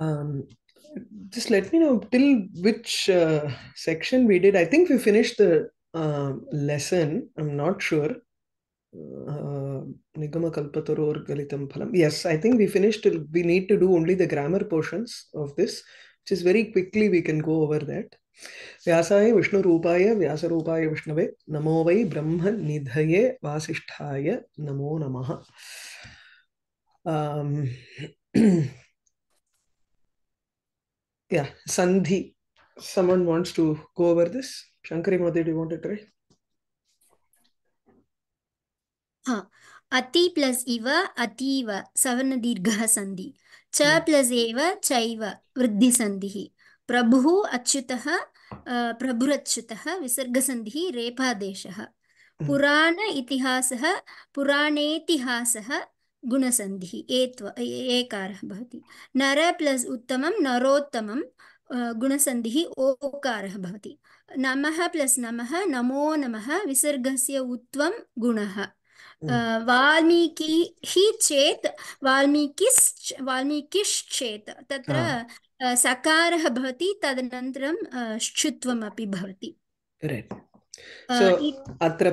Um, just let me know till which uh, section we did. I think we finished the uh, lesson. I'm not sure. Uh, Nigama Kalpataru or Galitam Phalam. Yes, I think we finished. We need to do only the grammar portions of this, which is very quickly we can go over that. Vyasa विष्णुरूपाय व्यासरूपाय विष्णवे Namo वै Brahman nidhaye नमो namo um, yeah, Sandhi. Someone wants to go over this? Shankari Mother, do you want to try? Huh. Ati plus eva, ativa, savarna dirgha sandhi. Cha plus eva, chaiva, vriddhi sandhi. Prabhu achyutah, uh, prabhurachyutah, visarga sandhi, repadesh. Purana itihasah, puranetihasah, गुणसंधि एकार नर plus उत्तम नरोत्तम गुणसंधि ओकार नम plus नम नमो नम विसर्ग से उत्व गुण हम्म। चेत् वाल्मीकिश्च वाल्मीकिश्चेत् तत्र सकारः भवति तदनन्तरं श्चुत्वमपि अत्र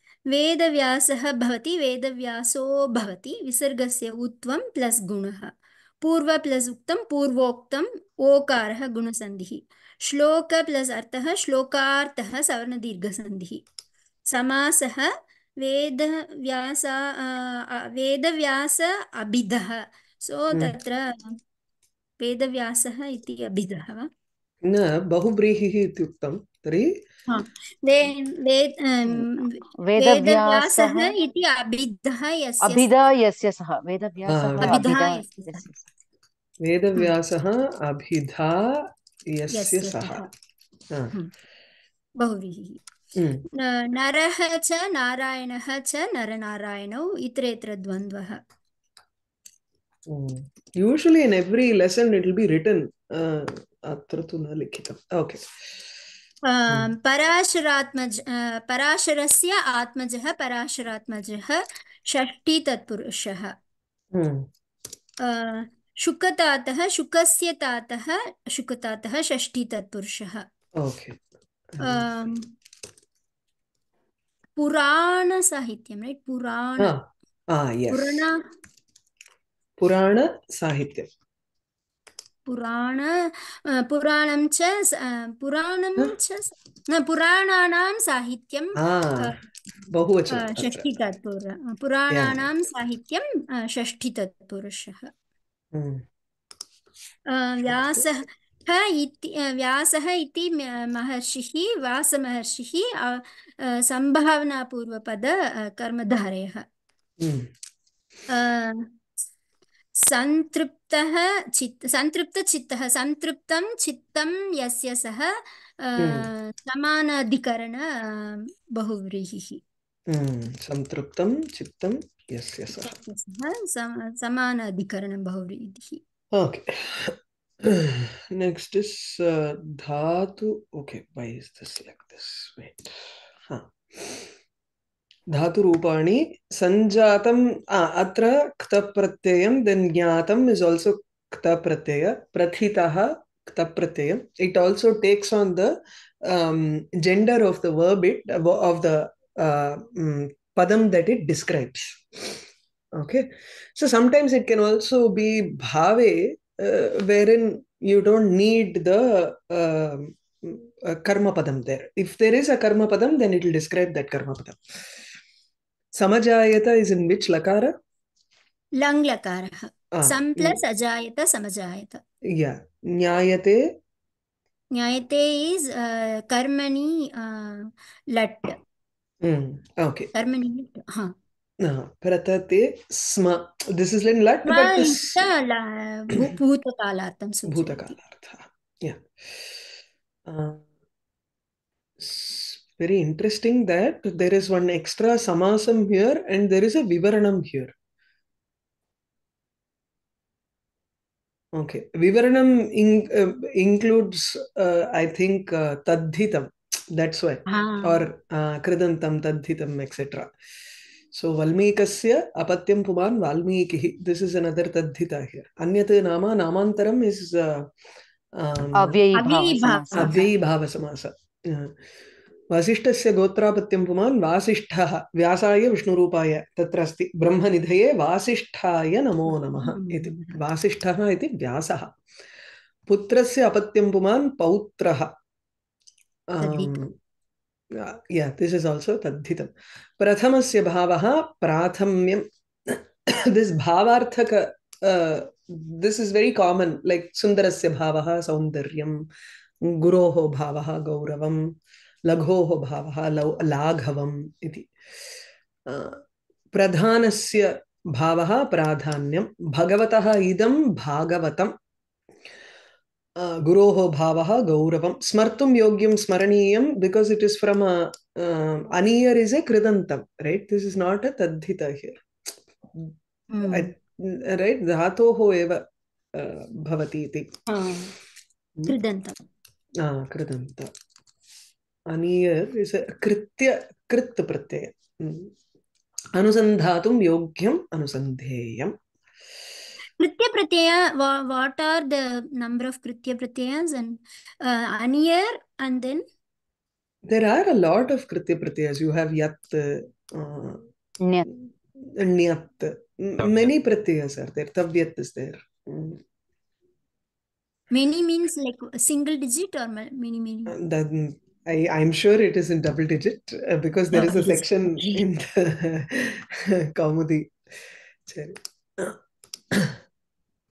वेदव्यासः भवति वेदव्यासो भवति विसर्गस्य उत्वं प्लस गुणः पूर्व प्लस् उक्तं पूर्वोक्तम् ओकारः गुणसन्धिः श्लोक प्लस अर्थः श्लोकार्थः सवर्णदीर्घसन्धिः समासः वेदव्यास वेदव्यास अभिधः सो hmm. तत्र वेदव्यासः इति अभिधः वा न बहुव्रीहिः इति तर्हि हाँ। वेदव्यासः नरः च नारायणः च नरनारायणौ इतरेतर द्वन्द्वः in every lesson it will be written अत्र तु न लिखितम् ओके Hmm. Um, पराशरात्मज पराशरस्य आत्मजः पराशरात्मजः षष्टितत्पुरुषः hmm. शुकतातः शुकस्य तातः शुकतातः षष्टितत्पुरुषः um, hmm. पुराणसाहित्यं रैट् पुराण ah. ah, साहित्य पुराण पुराणं च महर्षि च पुराणानां साहित्यं बहुवचनं अच्छा. पुराणानां साहित्यं हम्म। व्यासः व्यासः इति महर्षिः व्यासमहर्षिः सन्तृप्तः चित् सन्तृप्तचित्तः सन्तृप्तं चित्तं यस्य सः हम्म। बहुव्रीहिः हम्म, चित्तं यस्य सः बहुव्रीहिः ओके नेक्स्ट इज धातु okay is this like this wait हां धातुरूपाणि सञ्जातम् अत्र क्तप्रत्ययं देन् ज्ञातम् इस् आल्सो क्तप्रत्यय प्रथितः क्तप्रत्ययम् it also takes on the gender of the verb it of the पदं that it describes okay so sometimes it can also be भावे where in you don't need the कर्मपदं there if there is a कर्मपदं then it will describe that कर्मपदम् samajayata is in which lakara lang lakara ah, sam plus yeah. ajayata samajayata yeah nyayate nyayate is uh, karmani uh, lat mm, okay karmani lat huh. प्रतते स्म this is लैन् लट् yeah. भूतकालार्थः very interesting that there is one extra samasam here and there is a vivaranam here. Okay, vivaranam in, uh, includes, uh, I think, uh, taddhitam That's why, ah. or uh, kridantam, taddhitam etc. So valmikasya apatyam puman valmiki This is another taddhita here. Anyat nama namantaram is uh, um, avyayi bhava samasa. bhava samasa. Yeah. वसिष्ठस्य से पुमान् वासिष्ठः व्यासाय विष्णुरूपाय तत्र त्र अस्त ब्रह्म निधे नमः नमो नम वासीष्ठ व्यास पुत्र से पुमान् पौत्रः या दिस् इस् आल्सो तद्धितं प्रथमस्य भावः प्राथम्यं दिस् भावार्थक this is very common like सुन्दरस्य भावः सौन्दर्यं गुरोः भावः गौरवं लघोः भावः लौ लाघवम् इति प्रधानस्य भावः प्राधान्यं भगवतः इदं भागवतं गुरोः भावः गौरवं स्मर्तुं योग्यं स्मरणीयं बिकास् इट् इस् फ्रम् अनियर् इस् ए कृदन्तं right this is not a तद्धित हियर् रैट् hmm. धातोः एव भवति इति अनीय कृत्य कृत् प्रत्यय अनुसन्धातुं योग्यम् अनुसन्धेयम् Kritya Pratyaya, what are the number of Kritya Pratyayas and uh, Aniyar and then? There are a lot of Kritya Pratyayas. You have Yat, uh, Nyat. Nyat. Okay. Many Pratyayas are there. Tavyat is there. Mm. Many means like a single digit or many, many? That, I, I'm sure it is in double digit uh, because there is a section in the Kaumudi.